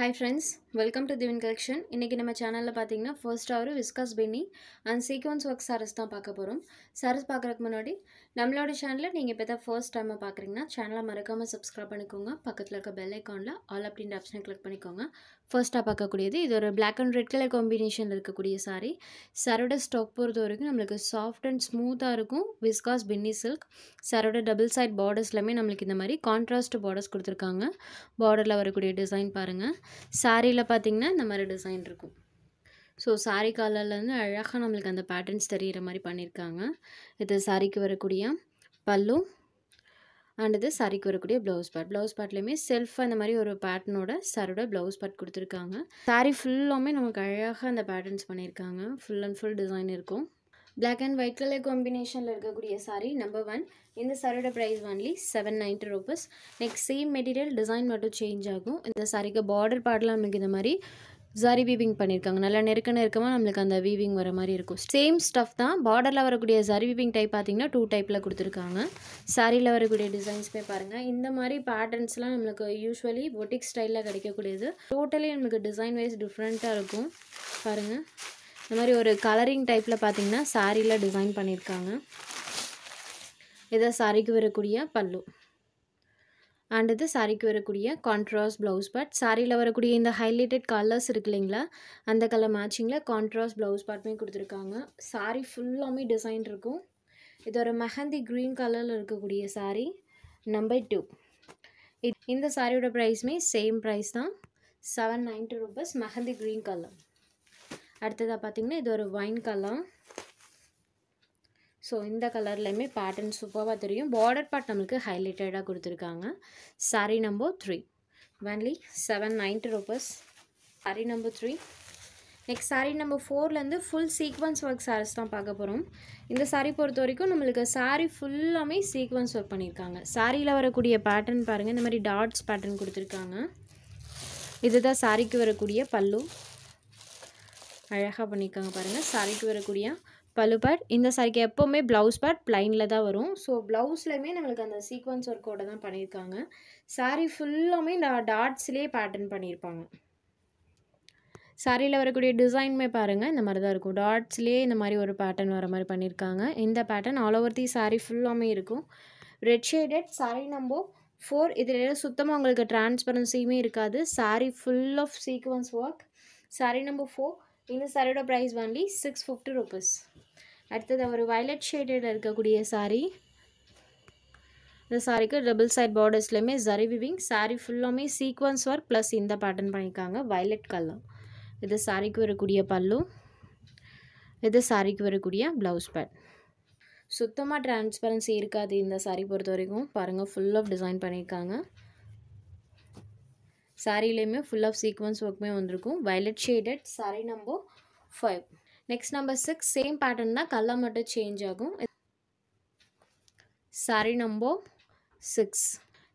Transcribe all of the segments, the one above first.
hi friends welcome to Divin collection இன்றைக்கி நம்ம சேனலில் பார்த்தீங்கன்னா ஃபர்ஸ்ட் ஒரு விஸ்காஸ் பின்னி அண்ட் சீக்வன்ஸ் ஒர்க் சாரஸ் தான் பார்க்க போகிறோம் சாரஸ் பார்க்குறதுக்கு முன்னாடி நம்மளோட சேனலில் நீங்கள் இப்போ தான் ஃபர்ஸ்ட் டைம் பார்க்குறீங்கன்னா சேனலை மறக்காமல் சப்ஸ்கிரைப் பண்ணிக்கோங்க பக்கத்தில் இருக்க பெல் ஐக்கானில் ஆல் அப்படின்ற ஆப்ஷனை கிளிக் பண்ணிக்கோங்க ஃபர்ஸ்ட்டாக பார்க்கக்கூடியது இது ஒரு பிளாக் அண்ட் ரெட் கலர் காம்பினேஷனில் இருக்கக்கூடிய சாரீ சாரோட ஸ்டாக் பொறுத்த வரைக்கும் நம்மளுக்கு சாஃப்ட் அண்ட் ஸ்மூத்தாக இருக்கும் விஸ்காஸ் பின்னி சில்க் சாரோட டபுள் சைட் பார்டர்ஸ்லாமே நம்மளுக்கு இந்த மாதிரி கான்ட்ராஸ்ட் பார்டர்ஸ் கொடுத்துருக்காங்க பார்டரில் வரக்கூடிய டிசைன் பாருங்கள் சாரியில் பார்த்திங்கன்னா இந்த மாதிரி டிசைன் இருக்கும் ஸோ சாரீ காலர்லேருந்து அழகாக நம்மளுக்கு அந்த பேட்டர்ன்ஸ் தெரிகிற மாதிரி பண்ணியிருக்காங்க இது சாரீக்கு வரக்கூடிய பல்லும் அண்ட் இது சரிக்கு வரக்கூடிய ப்ளவுஸ் பார்ட் ப்ளவுஸ் பார்ட்லேயுமே செல்ஃப் அந்த மாதிரி ஒரு பேட்டர்னோட சரோட ப்ளவுஸ் பார்ட் கொடுத்துருக்காங்க சாரீ ஃபுல்லாமே நமக்கு அழகாக அந்த பேட்டர்ன்ஸ் பண்ணியிருக்காங்க ஃபுல் அண்ட் ஃபுல் டிசைன் இருக்கும் பிளாக் அண்ட் ஒயிட் கலர் காம்பினேஷனில் இருக்கக்கூடிய சாரீ நம்பர் ஒன் இந்த சாரியோட price only seven ninety rupees next same material design மட்டும் சேஞ்ச் ஆகும் இந்த சாரீக்கு பார்டர் பாடலாம் நமக்கு இந்த மாதிரி ஜாரி வீவிங் பண்ணியிருக்காங்க நல்லா நெருக்க நெருக்கமாக நம்மளுக்கு அந்த வீவிங் வர மாதிரி இருக்கும் சேம் ஸ்டஃப் தான் பார்டரில் வரக்கூடிய ஜாரி வீவிங் டைப் பார்த்திங்கன்னா டூ டைப்பில் கொடுத்துருக்காங்க சாரியில் வரக்கூடிய டிசைன்ஸ் போய் பாருங்கள் இந்த மாதிரி பேட்டர்ன்ஸ்லாம் நம்மளுக்கு யூஸ்வலி பொட்டிக் ஸ்டைலில் கிடைக்கக்கூடியது டோட்டலி நம்மளுக்கு டிசைன் வைஸ் டிஃப்ரெண்ட்டாக இருக்கும் பாருங்கள் இந்த மாதிரி ஒரு கலரிங் டைப்பில் பார்த்திங்கன்னா சாரியில் டிசைன் பண்ணியிருக்காங்க இதை சாரிக்கு வரக்கூடிய பல்லு அண்ட் இது சாரிக்கு வரக்கூடிய கான்ட்ராஸ்ட் ப்ளவுஸ் பார்ட் சாரியில் வரக்கூடிய இந்த ஹைலைட்டட் கலர்ஸ் இருக்கு இல்லைங்களா அந்த கலர் மேட்சிங்கில் கான்ட்ராஸ்ட் ப்ளவுஸ் பார்ட்டுமே கொடுத்துருக்காங்க சாரி ஃபுல்லாமே டிசைன் இருக்கும் இது ஒரு மெஹந்தி க்ரீன் கலரில் இருக்கக்கூடிய சாரி நம்பர் டூ இந்த சாரியோட ப்ரைஸுமே சேம் ப்ரைஸ் தான் seven ninety rupees mehndi green colour அடுத்ததாக பார்த்திங்கன்னா இது ஒரு ஒயின் கலர் ஸோ இந்த கலர்லையுமே பேட்டர்ன் சூப்பராக தெரியும் பார்டர் பார்ட் நம்மளுக்கு ஹைலைட்டடாக கொடுத்துருக்காங்க sari number three only seven ninety rupees sari number three next sari number ஃபோர்லேருந்து ஃபுல் சீக்வன்ஸ் ஒர்க் சாரீஸ் தான் பார்க்க போகிறோம் இந்த சாரீ பொறுத்த வரைக்கும் நம்மளுக்கு சாரீ ஃபுல்லாமே சீக்வன்ஸ் ஒர்க் பண்ணியிருக்காங்க சாரியில் வரக்கூடிய பேட்டர்ன் பாருங்கள் இந்த மாதிரி டாட்ஸ் பேட்டர்ன் கொடுத்துருக்காங்க இதுதான் சாரிக்கு வரக்கூடிய பல்லு அழகாக பண்ணியிருக்காங்க பாருங்கள் சாரிக்கு வரக்கூடிய பல்லு பேட் இந்த சாரிக்கு எப்போவுமே ப்ளவுஸ் பேட் ப்ளைனில் தான் வரும் ஸோ ப்ளவுஸ்லையுமே நம்மளுக்கு அந்த சீக்வன்ஸ் ஒர்க்கோட தான் பண்ணியிருக்காங்க சாரீ ஃபுல்லுமே டாட்ஸ்லேயே பேட்டர்ன் பண்ணியிருப்பாங்க சாரியில் வரக்கூடிய டிசைனுமே பாருங்கள் இந்த மாதிரி தான் இருக்கும் டாட்ஸ்லேயே இந்த மாதிரி ஒரு பேட்டர்ன் வர மாதிரி பண்ணியிருக்காங்க இந்த pattern all over the sari ஃபுல்லாமே இருக்கும் red shaded sari number four இதில் சுத்தமாக உங்களுக்கு டிரான்ஸ்பரன்சியுமே இருக்காது sari full of sequins work sari number four இந்த சாரியோட price only six fifty rupees அடுத்தது ஒரு வயலட் ஷேடில் இருக்கக்கூடிய சாரீ இந்த சாரிக்கு டபுள் சைட் பார்டர்ஸ்லையுமே ஜரி விவிங் சாரீ ஃபுல்லாமே சீக்வன்ஸ் ஒர்க் ப்ளஸ் இந்த பேட்டர்ன் பண்ணியிருக்காங்க வயலட் கலர் இது சாரிக்கு வரக்கூடிய பல்லு இது சாரிக்கு வரக்கூடிய ப்ளவுஸ் பேட் சுத்தமாக டிரான்ஸ்பரன்சி இருக்காது இந்த சாரீ பொறுத்த வரைக்கும் பாருங்கள் ஃபுல் ஆஃப் டிசைன் பண்ணியிருக்காங்க சாரிலேயுமே ஃபுல் ஆஃப் சீக்வன்ஸ் ஒர்க்குமே வந்திருக்கும் violet shaded sari number five next number six same pattern தான் கலர் மட்டும் சேஞ்ச் ஆகும் sari number six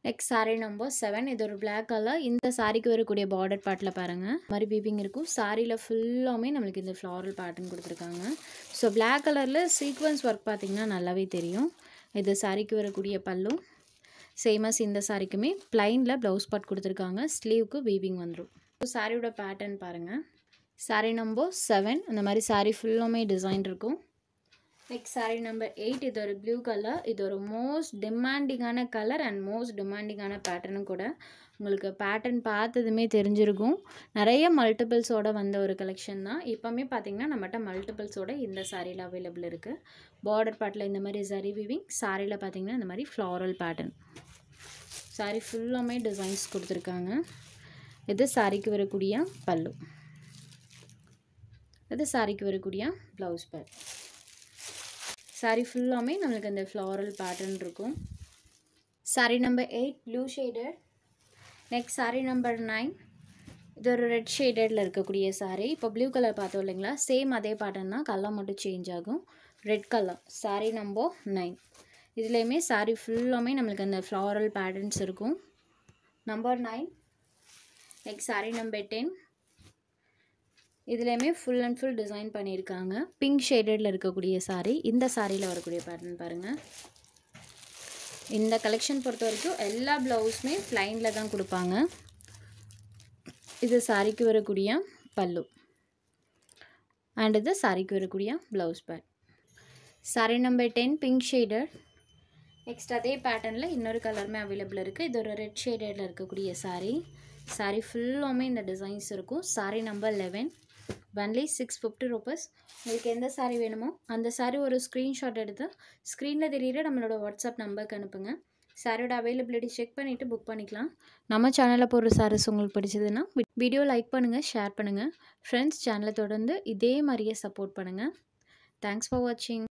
next sari number seven இது ஒரு பிளாக் கலர் இந்த சாரிக்கு வரக்கூடிய பார்டர் பாட்டில் பாருங்கள் மாதிரி பீப்பிங் இருக்கும் சாரியில் ஃபுல்லாமே நம்மளுக்கு இந்த ஃப்ளாரல் பேட்டர்ன் கொடுத்துருக்காங்க ஸோ பிளாக் கலரில் சீக்வன்ஸ் ஒர்க் பார்த்திங்கன்னா நல்லாவே தெரியும் இது சாரிக்கு வரக்கூடிய பல்லும் சேமஸ் இந்த சாரிக்குமே பிளைனில் ப்ளவுஸ் பாட் கொடுத்துருக்காங்க ஸ்லீவுக்கு வீவிங் வந்துடும் ஸோ சாரியோட பேட்டர்ன் பாருங்கள் சாரீ நம்பர் செவன் அந்த மாதிரி சாரீ ஃபுல்லுமே டிசைன் இருக்கும் நெக்ஸ்ட் சாரீ நம்பர் எயிட் இது ஒரு ப்ளூ கலர் இது ஒரு மோஸ்ட் டிமாண்டிங்கான கலர் அண்ட் மோஸ்ட் டிமாண்டிங்கான பேட்டர்னும் கூட உங்களுக்கு பேட்டர்ன் பார்த்ததுமே தெரிஞ்சிருக்கும் நிறைய மல்டிபிள்ஸோட வந்த ஒரு கலெக்ஷன் தான் இப்போமே பார்த்தீங்கன்னா நம்மகிட்ட மல்டிபிள்ஸோட இந்த சாரியில் அவைலபிள் இருக்குது பார்டர் பாட்டில் இந்த மாதிரி ஜரி விவிங் சாரியில் பார்த்திங்கன்னா இந்த மாதிரி ஃப்ளாரல் பேட்டர்ன் சாரி ஃபுல்லாமே டிசைன்ஸ் கொடுத்துருக்காங்க இது சாரிக்கு வரக்கூடிய பல்லு அது சாரிக்கு வரக்கூடிய ப்ளவுஸ் பேர் சாரி ஃபுல்லாமே நம்மளுக்கு இந்த ஃப்ளாரல் பேட்டர்ன் இருக்கும் sari number eight blue shaded next sari number nine இது ஒரு ரெட் ஷேடடில் இருக்கக்கூடிய சாரி இப்போ ப்ளூ கலர் பார்த்தோம் இல்லைங்களா சேம் அதே பேட்டர்ன் தான் கலர் மட்டும் சேஞ்ச் ஆகும் red colour sari number nine இதுலேயுமே சாரி ஃபுல்லாமே நம்மளுக்கு அந்த ஃப்ளாரல் பேட்டர்ன்ஸ் இருக்கும் number nine next sari number ten இதுலேயுமே ஃபுல் அண்ட் ஃபுல் டிசைன் பண்ணியிருக்காங்க பிங்க் ஷேடடில் இருக்கக்கூடிய சாரீ இந்த சாரியில் வரக்கூடிய பேட்டர்ன் பாருங்கள் இந்த கலெக்ஷன் பொறுத்த வரைக்கும் எல்லா ப்ளவுஸுமே ஃப்ளைனில் தான் கொடுப்பாங்க இது சாரிக்கு வரக்கூடிய பல்லு அண்ட் இது சாரிக்கு வரக்கூடிய blouse part sari number ten pink shaded next அதே பேட்டர்னில் இன்னொரு கலருமே அவைலபிள் இருக்குது இது ஒரு ரெட் ஷேடடில் இருக்கக்கூடிய சாரீ சாரி ஃபுல்லாமே இந்த டிசைன்ஸ் இருக்கும் sari number eleven only six fifty rupees உங்களுக்கு எந்த சாரீ வேணுமோ அந்த சாரீ ஒரு ஸ்க்ரீன்ஷாட் எடுத்து ஸ்க்ரீனில் தெரியிற நம்மளோட வாட்ஸ்அப் நம்பருக்கு அனுப்புங்க சாரியோட அவைலபிலிட்டி செக் பண்ணிவிட்டு புக் பண்ணிக்கலாம் நம்ம சேனலில் போடுற சாரீஸ் உங்களுக்கு பிடிச்சதுன்னா வீடியோ லைக் பண்ணுங்கள் ஷேர் பண்ணுங்கள் ஃப்ரெண்ட்ஸ் சேனலை தொடர்ந்து இதே மாதிரியே சப்போர்ட் பண்ணுங்கள் தேங்க்ஸ் ஃபார் வாட்சிங்